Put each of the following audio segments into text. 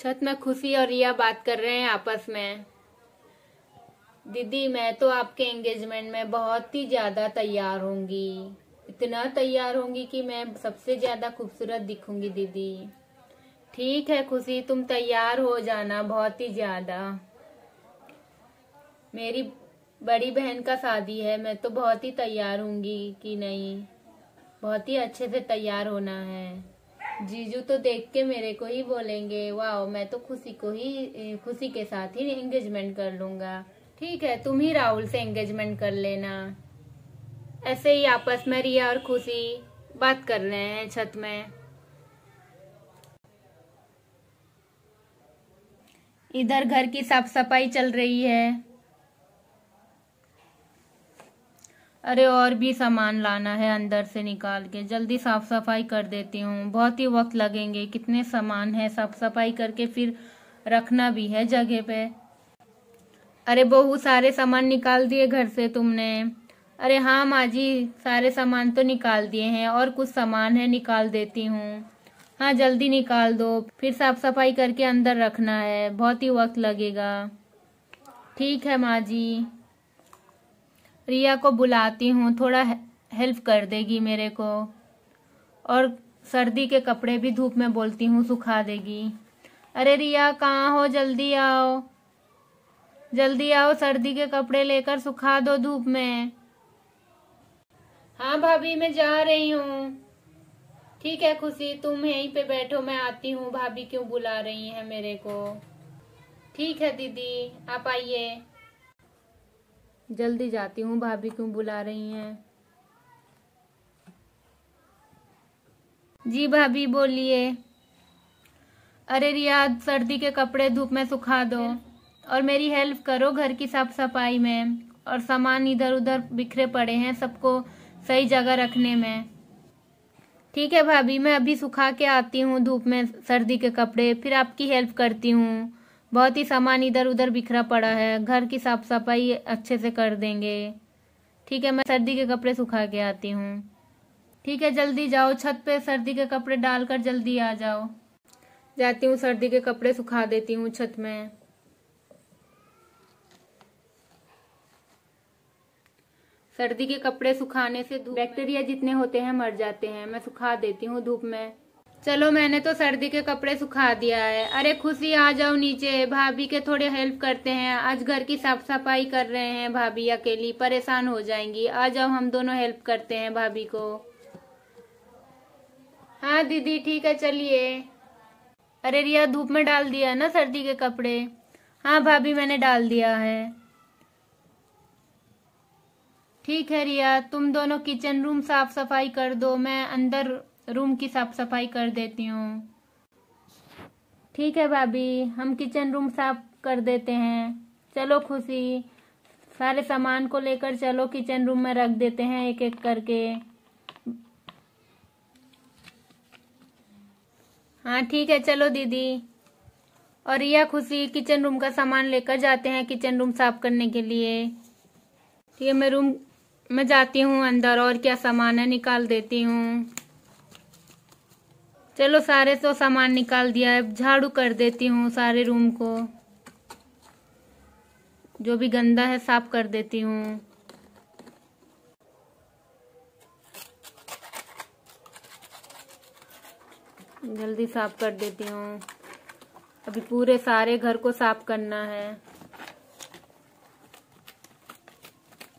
छत में खुशी और रिया बात कर रहे हैं आपस में दीदी मैं तो आपके एंगेजमेंट में बहुत ही ज्यादा तैयार होंगी इतना तैयार होंगी कि मैं सबसे ज्यादा खूबसूरत दिखूंगी दीदी ठीक है खुशी तुम तैयार हो जाना बहुत ही ज्यादा मेरी बड़ी बहन का शादी है मैं तो बहुत ही तैयार होंगी कि नहीं बहुत ही अच्छे से तैयार होना है जीजू तो देख के मेरे को ही बोलेंगे वाह मैं तो खुशी को ही खुशी के साथ ही एंगेजमेंट कर लूंगा ठीक है तुम ही राहुल से एंगेजमेंट कर लेना ऐसे ही आपस में रिया और खुशी बात कर रहे हैं छत में इधर घर की साफ सफाई चल रही है अरे और भी सामान लाना है अंदर से निकाल के जल्दी साफ़ सफाई कर देती हूँ बहुत ही वक्त लगेंगे कितने सामान है साफ़ सफाई करके फिर रखना भी है जगह पे अरे बहू सारे सामान निकाल दिए घर से तुमने अरे हाँ माँ जी सारे सामान तो निकाल दिए हैं और कुछ सामान है निकाल देती हूँ हाँ जल्दी निकाल दो फिर साफ सफाई करके अंदर रखना है बहुत ही वक्त लगेगा ठीक है माँ जी रिया को बुलाती हूँ थोड़ा हेल्प कर देगी मेरे को और सर्दी के कपड़े भी धूप में बोलती हूँ सुखा देगी अरे रिया कहाँ हो जल्दी आओ जल्दी आओ सर्दी के कपड़े लेकर सुखा दो धूप में हाँ भाभी मैं जा रही हूँ ठीक है खुशी तुम यहीं पे बैठो मैं आती हूँ भाभी क्यों बुला रही है मेरे को ठीक है दीदी आप आइए जल्दी जाती हूँ भाभी क्यों बुला रही हैं जी भाभी बोलिए अरे रियाज सर्दी के कपड़े धूप में सुखा दो और मेरी हेल्प करो घर की साफ सफाई में और सामान इधर उधर बिखरे पड़े हैं सबको सही जगह रखने में ठीक है भाभी मैं अभी सुखा के आती हूँ धूप में सर्दी के कपड़े फिर आपकी हेल्प करती हूँ बहुत ही सामान इधर उधर बिखरा पड़ा है घर की साफ सफाई अच्छे से कर देंगे ठीक है मैं सर्दी के कपड़े सुखा के आती हूँ ठीक है जल्दी जाओ छत पे सर्दी के कपड़े डालकर जल्दी आ जाओ जाती हूँ सर्दी के कपड़े सुखा देती हूँ छत में सर्दी के कपड़े सुखाने से बैक्टीरिया जितने होते हैं मर जाते हैं मैं सुखा देती हूँ धूप में चलो मैंने तो सर्दी के कपड़े सुखा दिया है अरे खुशी आ जाओ नीचे भाभी के थोड़े हेल्प करते हैं आज घर की साफ सफाई कर रहे हैं भाभी अकेली परेशान हो जाएंगी आ जाओ हम दोनों हेल्प करते हैं भाभी को हाँ दीदी ठीक है चलिए अरे रिया धूप में डाल दिया ना सर्दी के कपड़े हाँ भाभी मैंने डाल दिया है ठीक है रिया तुम दोनों किचन रूम साफ सफाई कर दो मैं अंदर रूम की साफ सफाई कर देती हूँ ठीक है भाभी हम किचन रूम साफ कर देते हैं चलो खुशी सारे सामान को लेकर चलो किचन रूम में रख देते हैं एक एक करके हाँ ठीक है चलो दीदी और रिया खुशी किचन रूम का सामान लेकर जाते हैं किचन रूम साफ करने के लिए ठीक है मैं रूम में जाती हूँ अंदर और क्या सामान है निकाल देती हूँ चलो सारे तो सामान निकाल दिया है झाड़ू कर देती हूँ सारे रूम को जो भी गंदा है साफ कर देती हूँ जल्दी साफ कर देती हूँ अभी पूरे सारे घर को साफ करना है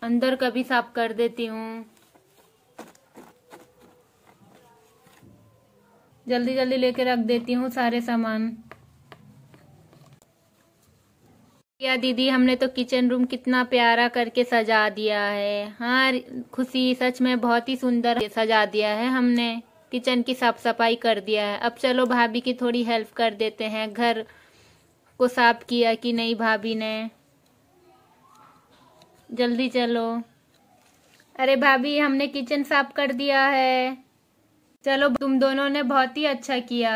अंदर का भी साफ कर देती हूँ जल्दी जल्दी लेके रख देती हूँ सारे सामान या दीदी हमने तो किचन रूम कितना प्यारा करके सजा दिया है हाँ खुशी सच में बहुत ही सुंदर सजा दिया है हमने किचन की साफ सफाई कर दिया है अब चलो भाभी की थोड़ी हेल्प कर देते हैं घर को साफ किया कि नहीं भाभी ने जल्दी चलो अरे भाभी हमने किचन साफ कर दिया है चलो तुम दोनों ने बहुत ही अच्छा किया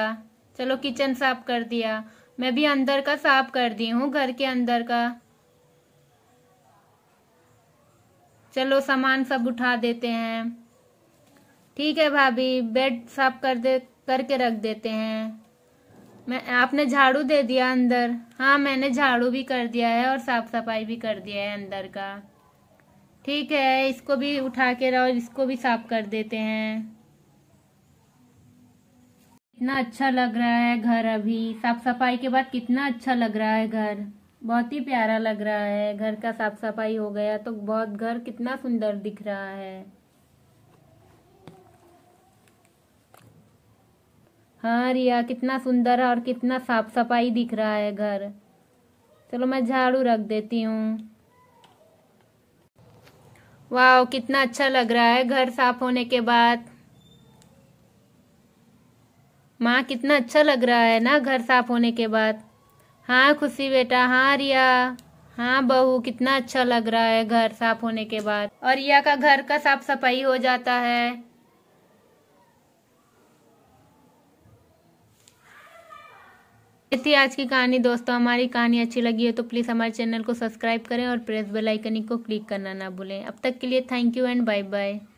चलो किचन साफ कर दिया मैं भी अंदर का साफ कर दी हूँ घर के अंदर का चलो सामान सब उठा देते हैं ठीक है भाभी बेड साफ कर दे करके रख देते हैं मैं आपने झाड़ू दे दिया अंदर हाँ मैंने झाड़ू भी कर दिया है और साफ सफाई भी कर दिया है अंदर का ठीक है इसको भी उठा के रहो इसको भी साफ कर देते हैं कितना अच्छा लग रहा है घर अभी साफ सफाई के बाद कितना अच्छा लग रहा है घर बहुत ही प्यारा लग रहा है घर का साफ सफाई हो गया तो बहुत घर कितना सुंदर दिख रहा है हाँ रिया कितना सुंदर और कितना साफ सफाई दिख रहा है घर चलो मैं झाड़ू रख देती हूँ वाह कितना अच्छा लग रहा है घर साफ होने के बाद माँ कितना अच्छा लग रहा है ना घर साफ होने के बाद हाँ खुशी बेटा हाँ रिया हाँ बहू कितना अच्छा लग रहा है घर साफ होने के बाद और रिया का घर का साफ सफाई हो जाता है ऐसी आज की कहानी दोस्तों हमारी कहानी अच्छी लगी है तो प्लीज़ हमारे चैनल को सब्सक्राइब करें और प्रेस बेल आइकन को क्लिक करना ना भूलें अब तक के लिए thank you and bye bye